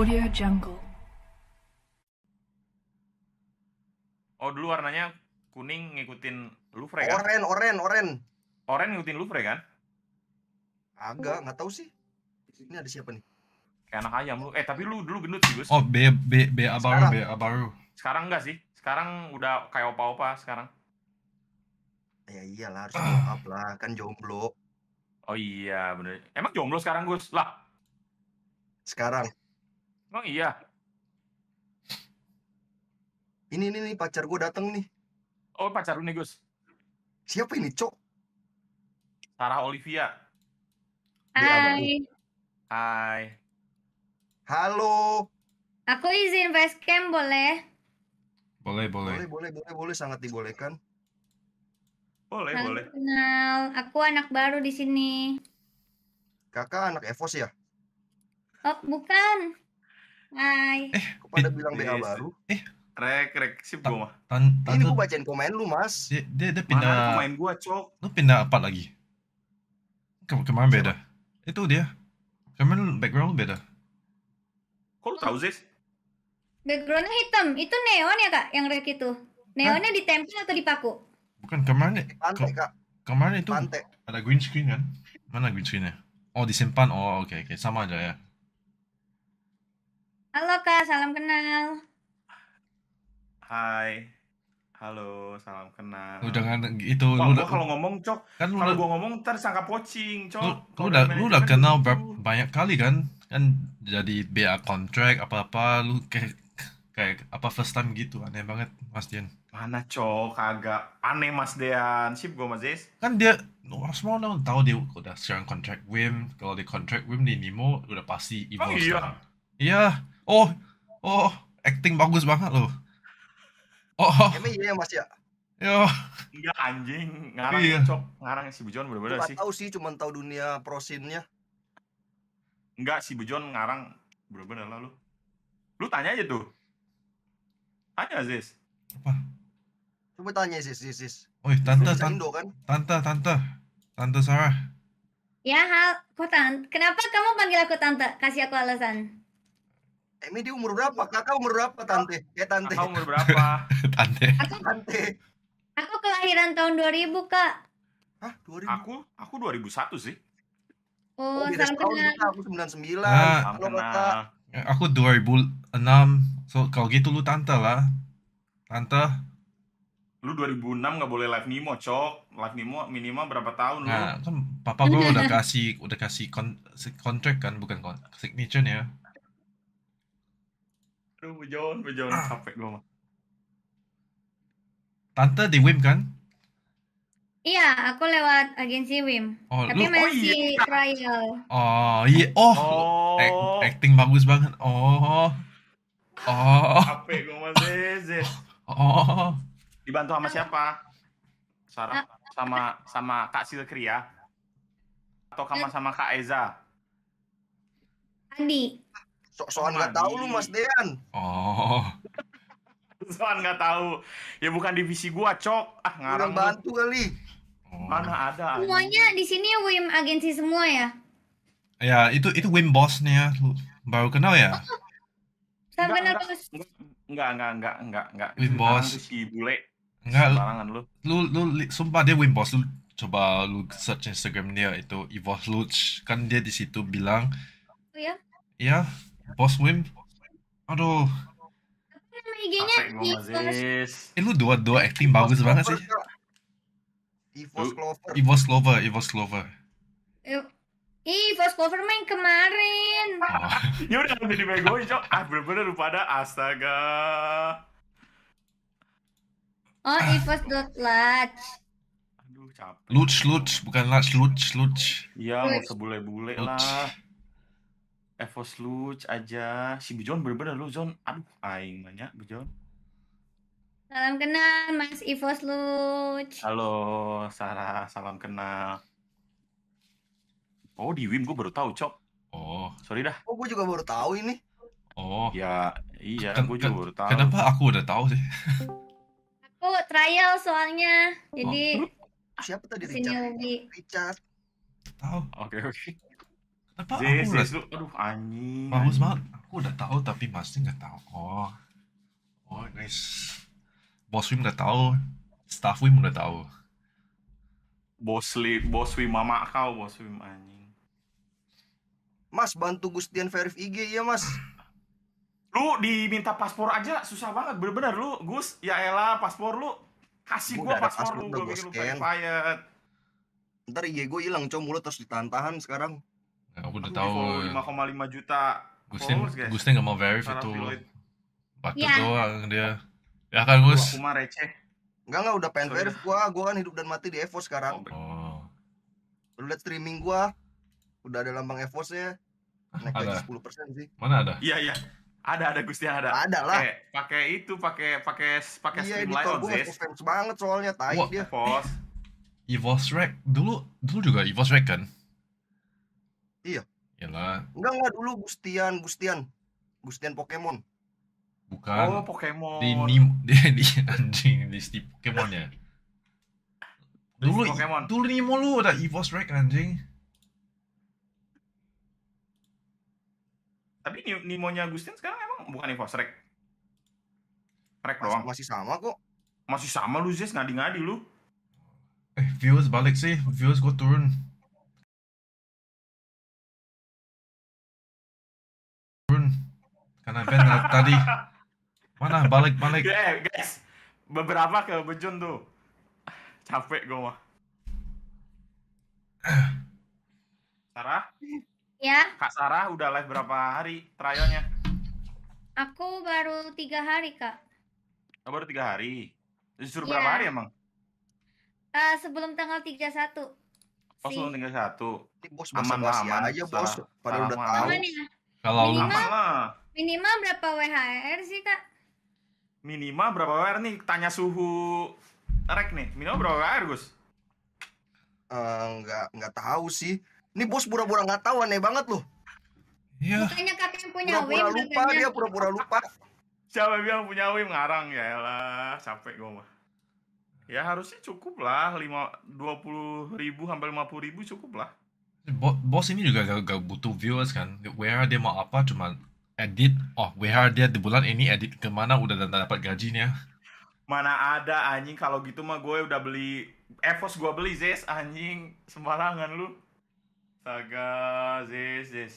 Audio Jungle. Oh dulu warnanya kuning ngikutin Louvre kan? Oren, oren, oren. Oren ngikutin Louvre kan? Agak, nggak tahu sih. Ini ada siapa nih? Kayak anak ayam lu. Eh tapi lu dulu gendut sih Gus. Oh B B B Abaru sekarang. B Abaru. Sekarang enggak sih? Sekarang udah kayak opa-opa sekarang. Eh, ya iyalah harus up lah kan jomblo. Oh iya bener. Emang jomblo sekarang Gus? Lah. Sekarang. Emang iya. Ini ini nih pacar gue dateng nih. Oh pacar lu nih Gus. Siapa ini cok? Sarah Olivia. Hai. Hai. Halo. Aku izin facecam boleh? Boleh, boleh. Boleh, boleh, boleh, boleh sangat dibolehkan. Boleh, Halo, boleh. Kenal, aku anak baru di sini. Kakak anak Evos ya? Oh, bukan. Hai. Eh, kok pada bilang BA baru? Eh, rek rek sip gua mah. Tan, ini gua bacain komen lu, Mas. Dia dia, pindah. Mana komen gua, Cok? Lu pindah apa lagi? Ke kemarin beda. Itu dia. Kemarin background beda. Kok lu tahu, sih? Backgroundnya hitam. Itu neon ya, Kak? Yang rek itu. Neonnya di ditempel atau dipaku? Bukan, kemarin. Ya- Pantai, Kak. Kemarin itu Pantai. ada green screen kan? Mana green screennya? Oh, disimpan. Oh, oke, okay, oke. Okay. Sama aja ya. Halo Kak, salam kenal. Hai. Halo, salam kenal. Udah jangan itu Wah, lu udah kalau ngomong, Cok. Kan kalau gua ngomong ntar sangka pocing, Cok. Lu, lu udah lu udah kenal ber- banyak kali kan? Kan jadi BA contract apa-apa lu kayak kayak apa first time gitu aneh banget Mas Dian mana cok kagak aneh Mas Dian sip gue Mas Des kan dia orang semua orang tahu dia udah sekarang contract Wim kalau di contract Wim di Nemo udah pasti Evo oh, iya iya oh oh acting bagus banget loh oh emang iya mas ya Yo. Iya anjing, ngarang iya. Ya, cok, ngarang ya, si Bujon bener-bener sih. tahu sih, cuman tahu dunia prosinnya. Enggak si Bujon ngarang bener-bener lah lu. Lu tanya aja tuh. Tanya Aziz. Apa? Coba tanya Aziz, Aziz, Aziz. Oi, tante, tante, Indo, kan? tante, tante, tante Sarah. Ya, hal, kok tante? Kenapa kamu panggil aku tante? Kasih aku alasan. Emi dia umur berapa? Kakak umur berapa, Tante? Ya, Tante. Kakak umur berapa? tante. Aku, tante. Aku kelahiran tahun 2000, Kak. Hah, 2000? Aku, aku 2001 sih. Oh, oh sama setahun kita. Aku 99. Nah, Halo, Kakak. Aku 2006. So, kalau gitu lu Tante lah. Tante. Lu 2006 nggak boleh live Nemo, Cok. Live Nemo minimal berapa tahun nah, lu? Nah, kan papa gue udah kasih udah kasih kon kontrak kan, bukan kon signature ya Aduh, bujon, bujon, ah. capek gue mah. Tante di Wim kan? Iya, aku lewat agensi Wim. Oh, Tapi lu, oh, masih oh, iya. trial. Oh, iya. Oh, oh. Act, acting bagus banget. Oh. Oh. Capek gue mah, Zezet. Oh. Dibantu sama siapa? Sarah ah. sama sama Kak Silkri ya? Atau sama iya. sama Kak Eza? Andi soal nggak tahu lu Mas Dean. Oh. Soal nggak tahu. Ya bukan divisi gua, Cok. Ah, ngarang. bantu kali. Oh. Mana ada. Semuanya di sini Wim agensi semua ya? Ya, itu itu Wim bosnya. baru kenal ya? Oh. Sampai nggak enggak, enggak, enggak, enggak, enggak, boss Wim bos. Si bule. Enggak, Sembarangan lu. Lu lu sumpah dia Wim boss lu coba lu search Instagram dia itu Evolve Luch kan dia di situ bilang oh ya? Iya, post Wim? Aduh. IG-nya Eh lu dua dua acting bagus banget sih. Evos Clover. Evos Clover, Evos Clover. Ih, eh, Evos eh, Clover main kemarin. Oh. ya udah udah dibegoin, Cok. Ah, bener-bener lupa ada astaga. Oh, Evos ah. dot latch. Aduh, capek. Luch, luch, bukan latch, luch, luch. Iya, mau sebule-bule lah. Evos Luch aja si Bujon bener-bener lu Jon aduh aing banyak Bujon Salam kenal Mas Evos Luch. Halo Sarah, salam kenal. Oh di Wim gue baru tahu cok. Oh sorry dah. Oh gue juga baru tahu ini. Oh ya iya gue juga baru tahu. Kenapa aku udah tahu sih? aku trial soalnya jadi. Oh. Siapa tadi Richard? Richard. Tahu. Oke oke apa Zes, aku Zes, lu, aduh anjing bagus banget aku udah tahu tapi masnya nggak tahu oh oh guys bos Wim udah tahu staff Wim udah tahu bos li, bos Wim mama kau bos Wim anjing Mas bantu Gustian verif IG ya mas lu diminta paspor aja susah banget bener-bener lu Gus ya elah paspor lu kasih gua, gua paspor, paspor lu gua bikin lu verified ntar IG gua hilang cowok mulut terus ditahan-tahan sekarang Nah, aku udah tahu. Lima koma lima juta. Gusti, Gusti nggak mau verif itu. Batu ya. doang dia. Ya kan Gus? Aku mah receh. Enggak enggak udah pengen verif gua, gua kan hidup dan mati di Evo sekarang. Oh, oh. Lu lihat streaming gua, udah ada lambang Evo ya. Naik ada. lagi 10% sih. Mana ada? Iya iya. Ada ada Gusti ada. Ada lah. Eh, pakai itu pakai pakai pakai iya, streamline on Zes. Iya, fans banget soalnya tai dia. Evos. Evos Shrek dulu dulu juga Evos Shrek kan? Iya. Iyalah. Enggak enggak dulu Gustian, Gustian. Gustian Pokemon. Bukan. Oh, Pokemon. Di Nim di, di anjing di Steve Pokemon ya. Dulu Pokemon. Dulu Nemo lu udah Evos Rex anjing. Tapi Nimonya Gustian sekarang emang bukan Evos Rex. Rex doang. Masih sama kok. Masih sama lu Zes ngadi-ngadi lu. Eh, views balik sih. views gua turun. karena Ben tadi mana balik balik eh guys beberapa ke Bejun tuh capek gue mah Sarah ya Kak Sarah udah live berapa hari trialnya aku baru tiga hari kak oh, baru tiga hari Justru yeah. berapa hari emang uh, sebelum tanggal 31 Oh, sebelum tanggal satu, bos aman lah, aman aja bos. Padahal udah tahu. Ya? Kalau minimal, minimal berapa WHR sih kak? Minimal berapa WHR nih? Tanya suhu rek nih. Minimal berapa WHR Gus? Uh, nggak nggak tahu sih. Ini bos pura-pura nggak tahu aneh banget loh. Iya. Bukannya kakek yang punya pura-pura Lupa, dia pura-pura lupa. Siapa bilang punya WIM ngarang ya lah, capek gue mah. Ya harusnya cukup lah, lima dua puluh ribu sampai lima puluh ribu cukup lah bos ini juga gak, gak butuh viewers kan Where dia mau apa cuma edit oh Where dia di bulan ini edit kemana udah dapat gajinya mana ada anjing kalau gitu mah gue udah beli Evos gue beli Zes anjing sembarangan lu Taga Zes Zes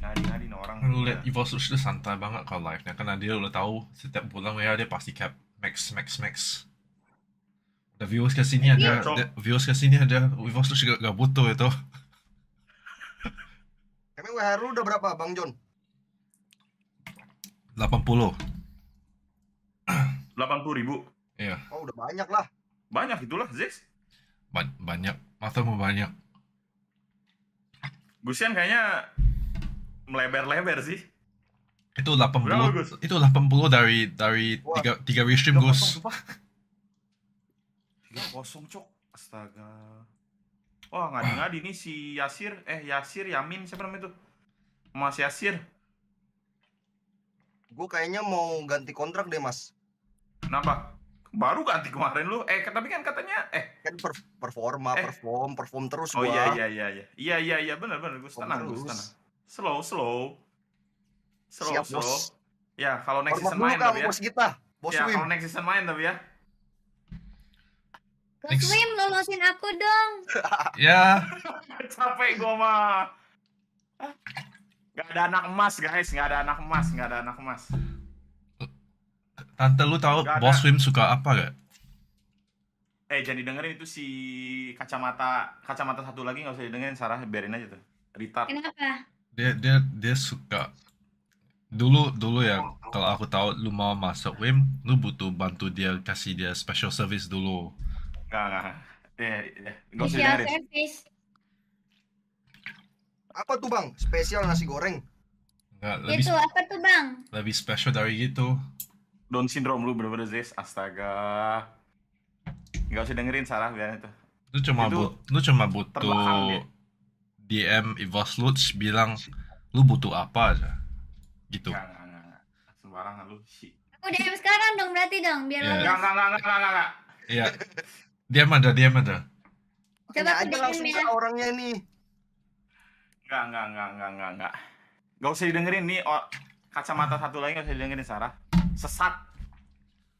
ngadi-ngadi orang lu liat Evos tuh udah santai banget kalau live nya karena dia udah tahu setiap bulan Where dia pasti cap max max max The viewers kesini ada, ada viewers kesini ada Evos tuh gak, gak butuh itu Emang WHR lu udah berapa, Bang John? 80. 80 ribu? Iya. Oh, udah banyak lah. Banyak itulah, Zix. Ba banyak. Masa mau banyak? Gusian kayaknya melebar-lebar sih. Itu 80. Berapa, Gus? Itu 80 dari dari Wah. 3 3 stream, Gus. Tiga kosong, cok. Astaga wah ngadi-ngadi nih si Yasir eh Yasir Yamin siapa namanya tuh Mas Yasir gue kayaknya mau ganti kontrak deh mas kenapa baru ganti kemarin lu eh tapi kan katanya eh kan per performa eh. perform perform terus oh iya iya iya iya iya iya iya benar benar gue tenang gue tenang slow slow slow Siap, slow bos. ya kalau next next season main tapi ya ya kalau next season main tapi ya Next. swim lulusin aku dong. ya. Capek gua mah. Gak ada anak emas guys, gak ada anak emas, gak ada anak emas. Tante lu tahu Boss bos swim suka apa gak? Eh jangan dengerin itu si kacamata kacamata satu lagi nggak usah didengerin Sarah biarin aja tuh. Rita. Kenapa? Dia dia dia suka dulu dulu ya kalau aku tahu lu mau masuk swim, lu butuh bantu dia kasih dia special service dulu Enggak, enggak. Ya, ya. Enggak Apa tuh, Bang? Spesial nasi goreng. Enggak, lebih Itu apa tuh, Bang? Lebih spesial dari itu. Down syndrome lu bener-bener, Zis. Astaga. Gak usah dengerin salah biar itu. Lu cuma itu lu cuma butuh DM Ivos Lutz bilang lu butuh apa aja. Gitu. Enggak, enggak, Sembarangan lu sih. Aku DM sekarang dong berarti dong biar yeah. Enggak, enggak, enggak, enggak, enggak. Iya. dia ada, dia ada. Coba aja langsung ke orangnya ini. Enggak, enggak, enggak, enggak, enggak, enggak. Gak usah didengerin nih oh, kacamata satu lagi gak usah didengerin Sarah. Sesat.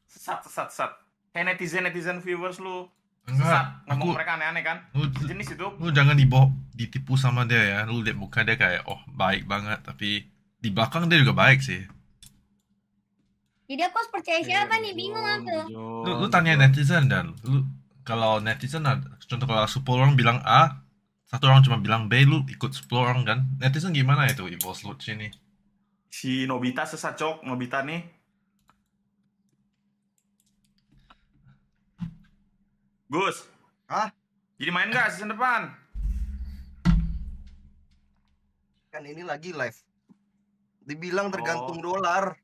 Sesat, sesat, sesat. Kayak netizen netizen viewers lu. Enggak, sesat. Ngomong aku, mereka aneh-aneh kan? Lu, Jenis itu. Lu jangan dibawa, ditipu sama dia ya. Lu lihat muka dia kayak oh baik banget tapi di belakang dia juga baik sih. Jadi aku harus percaya siapa nih bingung aku. Lu, lu tanya netizen dan lu kalau netizen ada, contoh kalau 10 orang bilang A satu orang cuma bilang B lu ikut 10 orang kan netizen gimana itu Evo Sluch ini si Nobita sesat cok Nobita nih Gus Hah? jadi main gak season depan kan ini lagi live dibilang tergantung oh. dolar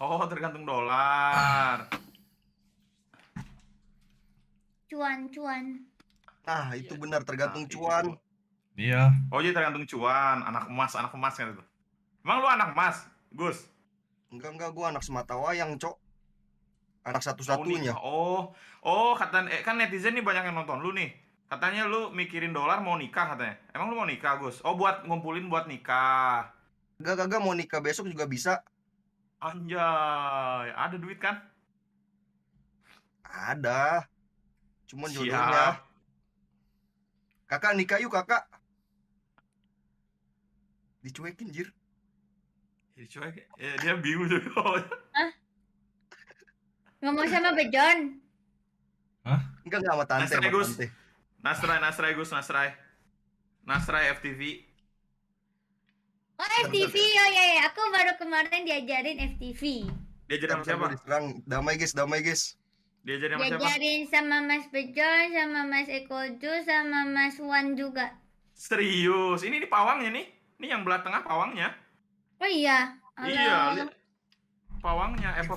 oh tergantung dolar cuan-cuan. Ah, itu ya. benar tergantung nah, cuan. Iya. Oh, jadi tergantung cuan, anak emas, anak emas kan itu. Emang lu anak emas, Gus? Enggak, enggak, gua anak semata wayang, Cok. Anak satu-satunya. Oh, oh, oh kata eh, kan netizen nih banyak yang nonton lu nih. Katanya lu mikirin dolar mau nikah katanya. Emang lu mau nikah, Gus? Oh, buat ngumpulin buat nikah. Gak, gak, gak mau nikah besok juga bisa. Anjay, ada duit kan? Ada cuma jodohnya. Kakak nikah yuk kakak. Dicuekin jir. Dicuekin? Ya, dia bingung tuh. Hah? Ngomong sama Bejon. Hah? Enggak enggak sama tante. Nasrai Gus. Nasrai Nasrai Gus Nasrai. Nasrai FTV. Oh FTV, oh iya iya, aku baru kemarin diajarin FTV. Diajarin sama siapa? Diserang, damai guys, damai guys. Diajarin sama Diajarin sama Mas Bejo, sama Mas Eko Ju, sama Mas Wan juga. Serius? Ini ini pawangnya nih? Ini yang belah tengah pawangnya? Oh iya. Iya, Pawangnya Evo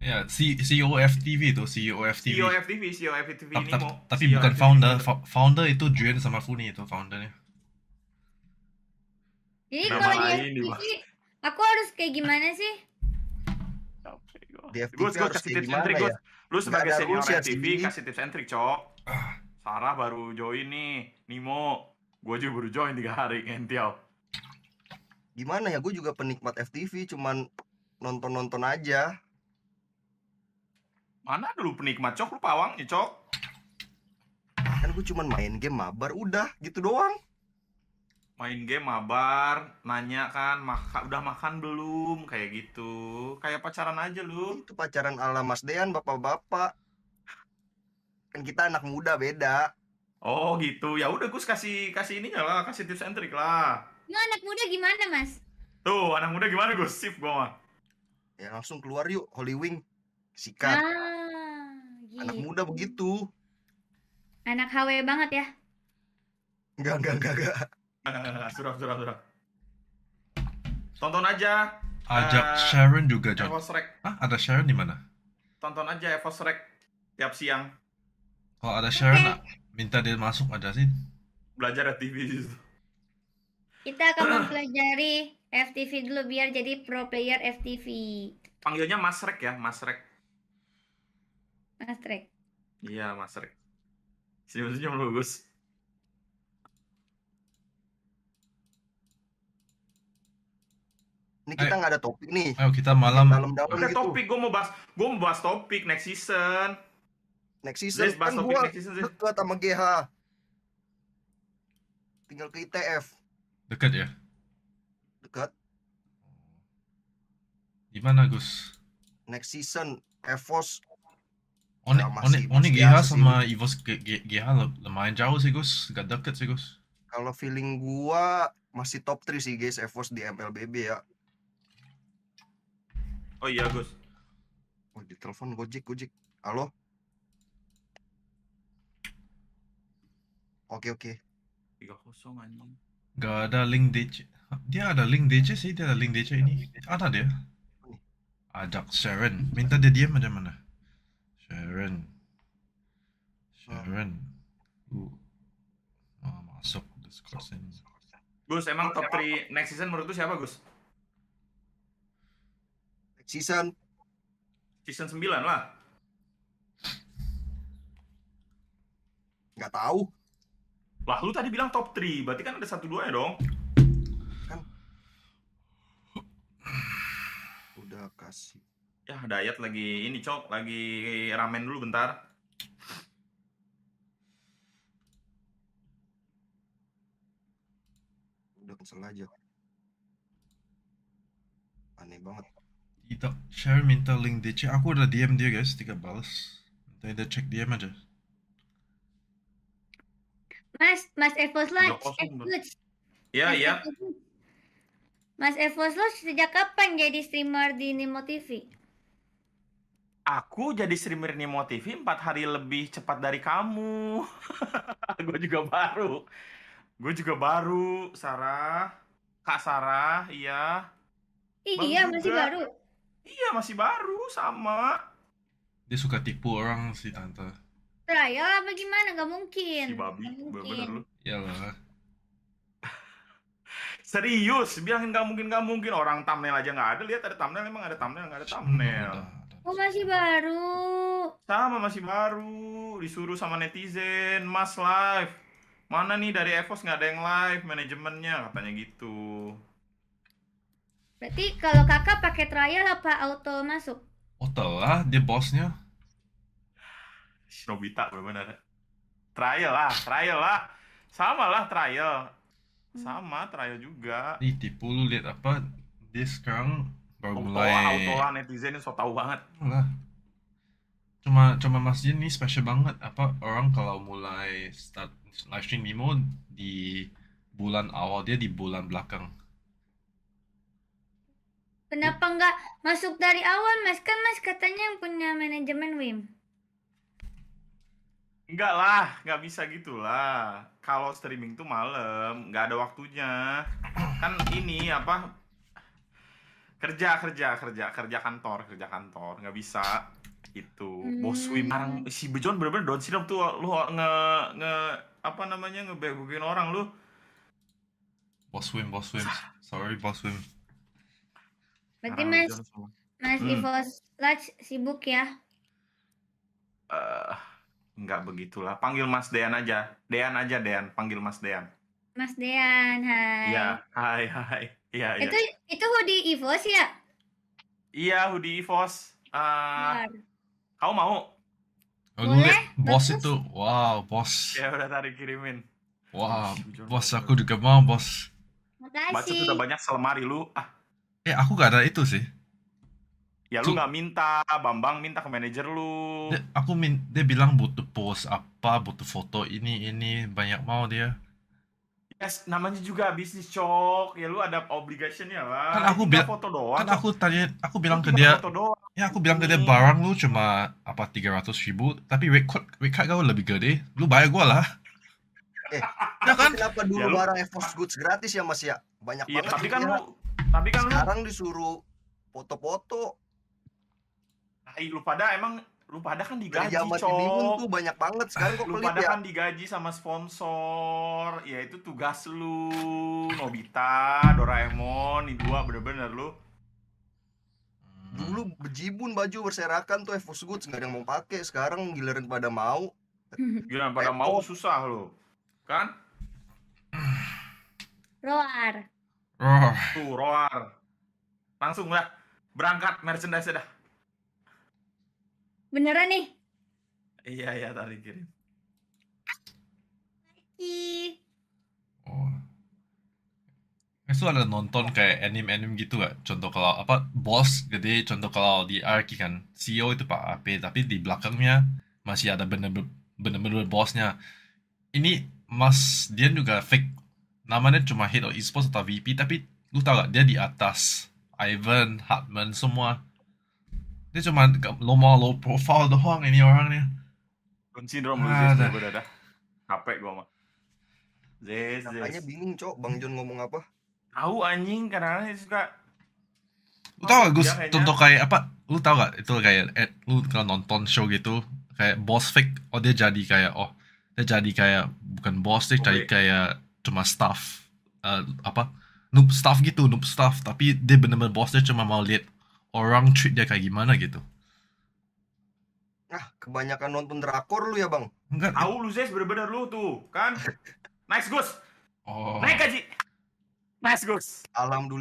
Ya, si FTV itu, CEO TV. CEO TV, CEO TV ini mau. Tapi bukan founder, gitu. founder itu Juan sama Funi itu foundernya. Jadi kalau dia aku harus kayak gimana sih? gue gue ya? kasih tips and trick ya? lu sebagai senior TV kasih tips and trick cok Sarah baru join nih Nimo gue juga baru join tiga hari ngentiau gimana ya gue juga penikmat FTV cuman nonton nonton aja mana dulu penikmat cok lu pawangnya cok kan gue cuman main game mabar udah gitu doang main game mabar nanya kan maka udah makan belum kayak gitu kayak pacaran aja lu itu pacaran ala Mas Dean bapak-bapak kan kita anak muda beda oh gitu ya udah Gus kasih kasih ininya lah kasih tips and trick lah lu anak muda gimana Mas tuh anak muda gimana Gus sip gua mah ya langsung keluar yuk Holy Wing sikat ah, gitu. anak muda begitu anak HW banget ya enggak enggak enggak, enggak. surah surah surah tonton aja ajak uh, Sharon juga John Evos Rek. Hah? ada Sharon di mana tonton aja Evos Rek tiap siang kalau ada Sharon okay. minta dia masuk aja sih belajar FTV itu kita akan mempelajari FTV dulu biar jadi pro player FTV panggilnya Masrek ya Masrek. Masrek. iya Masrek. Rek senyum-senyum Ini kita eh. nggak ada topik nih. Ayo kita malam. malam dalam gitu. topik gue mau bahas, gue mau bahas topik next season. Next season Let's kan gue dekat sama GH. Tinggal ke ITF. Dekat ya? Dekat. Gimana Gus? Next season Evos Oni, Oni, GHA Oni GH sama sih. Evos GH lumayan jauh sih Gus, gak deket sih Gus. Kalau feeling gua masih top 3 sih guys Evos di MLBB ya. Oh iya Gus. Oh di telepon Gojek Gojek. Halo. Oke oke. Tiga kosong anjing. Gak ada link DC. Dia ada link DC sih, dia ada link DC ini. Ada dia. Ajak Sharon, minta dia diam aja mana? Sharon. Sharon. Oh. Uh. Oh, masuk Discord Gus, emang top 3 next season menurut lu siapa, Gus? Season season 9 lah. Nggak tahu. Lah lu tadi bilang top 3, berarti kan ada satu dua ya dong. Kan. Udah kasih. Ya dayat lagi ini cok, lagi ramen dulu bentar. Udah kesel aja. Aneh banget. Ita, share minta link DC aku udah DM dia guys tiga balas minta dia cek DM aja Mas Mas Evo Slash, ya ya Mas ya. Evo Slash, sejak kapan jadi streamer di Nimo TV Aku jadi streamer Nimo TV empat hari lebih cepat dari kamu. gue juga baru. Gue juga baru, Sarah. Kak Sarah, iya. Iya, masih baru. Iya masih baru sama. Dia suka tipu orang sih tante. Lah ya apa gimana? Gak mungkin. Si babi, gak mungkin. bener lu. Serius, bilangin gak mungkin gak mungkin orang thumbnail aja gak ada. Lihat ada thumbnail, emang ada thumbnail nggak ada thumbnail. Oh masih baru. Sama masih baru. Disuruh sama netizen, Mas live. Mana nih dari Evos nggak ada yang live manajemennya katanya gitu. Berarti kalau kakak pakai trial apa auto masuk? Auto oh, lah, dia bosnya. Shinobita benar-benar. Trial lah, trial lah. Sama lah trial. Hmm. Sama trial juga. Ini tipu lu lihat apa? Dia sekarang baru auto mulai. Auto lah, netizen so tau banget. Lah. Cuma cuma masjid ini special banget apa orang kalau mulai start live stream Mimo di bulan awal dia di bulan belakang Kenapa nggak masuk dari awal, Mas? Kan Mas katanya yang punya manajemen WIM. Enggak lah, nggak bisa gitulah. Kalau streaming tuh malam, nggak ada waktunya. Kan ini apa? Kerja, kerja, kerja, kerja kantor, kerja kantor, nggak bisa itu hmm. bos Wim orang hmm. si Bejon bener-bener down syndrome tuh lu nge nge apa namanya ngebegokin orang lu bos Wim bos Wim sorry bos Wim Berarti Mas Mas hmm. Ivo Lodge sibuk ya? Eh, uh, nggak begitulah. Panggil Mas Dean aja. Dean aja Dean, panggil Mas Dean. Mas Dean, hai. ya hai hai. ya Itu ya. itu hoodie Ivo sih ya? Iya, hoodie Ivo eh, Uh, kau mau? Boleh, bos itu, wow, bos. Ya udah tadi kirimin. wow, bos aku juga mau, bos. Makasih. Baca sudah banyak selemari lu. Ah. Eh aku gak ada itu sih. Ya lu gak minta, Bambang minta ke manajer lu. Dia, aku min, dia bilang butuh post apa, butuh foto ini ini banyak mau dia. Yes, namanya juga bisnis cok. Ya lu ada obligationnya lah. Kan aku bilang foto doang. Kan aku tadi aku bilang ke dia. Ya aku bilang ke dia hmm. barang lu cuma apa tiga ratus ribu, tapi rate card rate kau lebih gede. Lu bayar gua lah. Eh, ya kan? Kenapa dulu ya, barang Evos Goods gratis ya Mas ya? Banyak ya, banget. Tapi kan lu tapi kan sekarang lu... disuruh foto-foto. Nah, lu pada emang lu pada kan digaji zaman ini pun tuh banyak banget sekarang kok lu pada ya? kan digaji sama sponsor ya itu tugas lu Nobita Doraemon ini dua bener-bener lu dulu bejibun baju berserakan tuh Evos Goods nggak ada yang mau pakai sekarang giliran pada mau giliran pada mau susah lo kan roar Ah. roar. Langsung lah. Berangkat merchandise dah. Beneran nih? Iya, iya. Tadi kirim. Lagi. Oh. Itu ada nonton kayak anime-anime gitu gak? Contoh kalau apa, bos gede, contoh kalau di Arki kan, CEO itu Pak AP, tapi di belakangnya masih ada bener-bener bosnya. Ini Mas Dian juga fake namanya cuma head of esports atau VP tapi lu tahu gak dia di atas Ivan Hartman semua dia cuma low mall low profile doang ini orangnya Down drum ah, gue dah capek gua mah Zez, Makanya bingung cok Bang John ngomong apa tahu anjing karena dia suka lu tau gak Gus iya, contoh kayak apa lu tau gak itu kayak eh, lu kalau nonton show gitu kayak boss fake oh dia jadi kayak oh dia jadi kayak bukan boss dia jadi oh, kayak cuma staff uh, apa noob staff gitu noob staff tapi dia benar bener bosnya cuma mau lihat orang treat dia kayak gimana gitu ah kebanyakan nonton drakor lu ya bang enggak tahu lu sih bener-bener lu tuh kan nice Gus oh. naik gaji nice Gus alhamdulillah